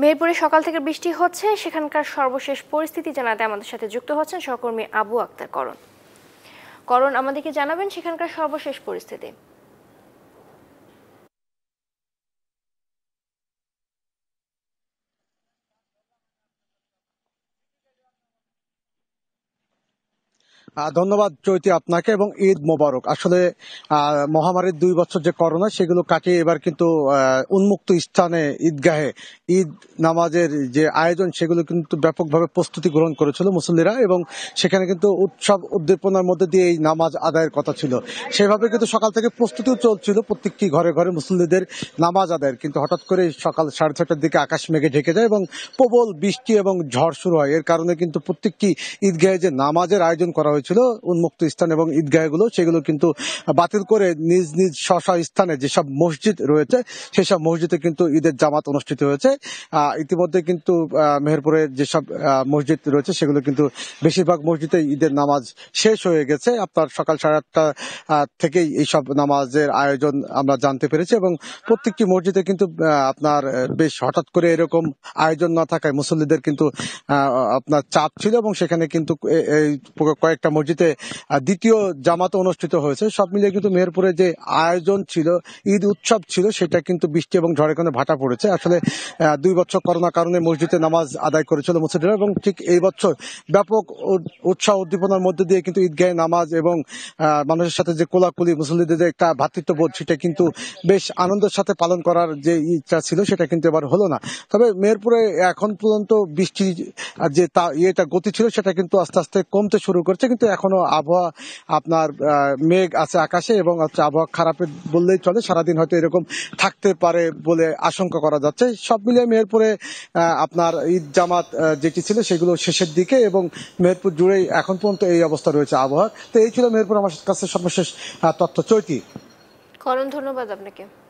মেহেরপুরে সকাল থেকে বৃষ্টি হচ্ছে সেখানকার সর্বশেষ পরিস্থিতি জানাতে আমাদের সাথে যুক্ত হচ্ছেন সহকর্মী আবু আক্তার করণ করণ আমাদেরকে জানাবেন সেখানকার সর্বশেষ পরিস্থিতি ধন্যবাদ চৈতি আপনাকে এবং ঈদ মোবারক আসলে মহামারীর দুই বছর যে করোনা সেগুলো কাটিয়ে এবার কিন্তু উন্মুক্ত স্থানে ঈদগাহে ঈদ নামাজের যে আয়োজন সেগুলো কিন্তু ব্যাপকভাবে প্রস্তুতি গ্রহণ করেছিল মুসল্লিরা এবং সেখানে কিন্তু উৎসব উদ্দীপনার মধ্যে দিয়ে এই নামাজ আদায়ের কথা ছিল সেভাবে কিন্তু সকাল থেকে প্রস্তুতিও চলছিল প্রত্যেকটি ঘরে ঘরে মুসল্লিদের নামাজ আদায়ের কিন্তু হঠাৎ করে সকাল সাড়ে ছটার দিকে আকাশ মেঘে ঢেকে যায় এবং প্রবল বৃষ্টি এবং ঝড় শুরু হয় এর কারণে কিন্তু প্রত্যেকটি ঈদগাহে যে নামাজের আয়োজন করা হয়েছিল উন্মুক্ত স্থান এবং ঈদগাহগুলো সেগুলো কিন্তু বাতিল করে নিজ নিজ স্ব স্থানে যেসব মসজিদ রয়েছে সেসব মসজিদে কিন্তু ঈদের জামাত অনুষ্ঠিত হয়েছে ইতিমধ্যে কিন্তু মেহেরপুরের যেসব মসজিদ রয়েছে সেগুলো কিন্তু বেশিরভাগ মসজিদে ঈদের নামাজ শেষ হয়ে গেছে আপনার সকাল সাড়ে আটটা থেকেই এইসব নামাজের আয়োজন আমরা জানতে পেরেছি এবং প্রত্যেকটি মসজিদে কিন্তু আপনার বেশ হঠাৎ করে এরকম আয়োজন না থাকায় মুসল্লিদের কিন্তু আপনার চাপ ছিল এবং সেখানে কিন্তু কয়েকটা একটা মসজিদে দ্বিতীয় জামাত অনুষ্ঠিত হয়েছে সব মিলিয়ে কিন্তু মেহেরপুরে যে আয়োজন ছিল ঈদ উৎসব ছিল সেটা কিন্তু বৃষ্টি এবং ঝড়ের কারণে ভাটা পড়েছে আসলে দুই বছর করোনা কারণে মসজিদে নামাজ আদায় করেছিল মুসলিমরা এবং ঠিক এই বছর ব্যাপক উৎসাহ উদ্দীপনার মধ্যে দিয়ে কিন্তু ঈদগাহে নামাজ এবং মানুষের সাথে যে কোলাকুলি মুসলিমদের যে একটা ভ্রাতৃত্ববোধ সেটা কিন্তু বেশ আনন্দের সাথে পালন করার যে ইচ্ছা ছিল সেটা কিন্তু এবার হলো না তবে মেহেরপুরে এখন পর্যন্ত বৃষ্টি যে তা ইয়েটা গতি ছিল সেটা কিন্তু আস্তে আস্তে কমতে শুরু করছে কিন্তু এখনো আবহাওয়া আপনার মেঘ আছে আকাশে এবং হচ্ছে আবহাওয়া খারাপ বললেই চলে সারাদিন হয়তো এরকম থাকতে পারে বলে আশঙ্কা করা যাচ্ছে সব মিলিয়ে মেহেরপুরে আপনার ঈদ জামাত যেটি ছিল সেগুলো শেষের দিকে এবং মেহেরপুর জুড়েই এখন পর্যন্ত এই অবস্থা রয়েছে আবহাওয়ার তো এই ছিল মেহেরপুর আমার কাছে সর্বশেষ তথ্য চৈতি করণ ধন্যবাদ আপনাকে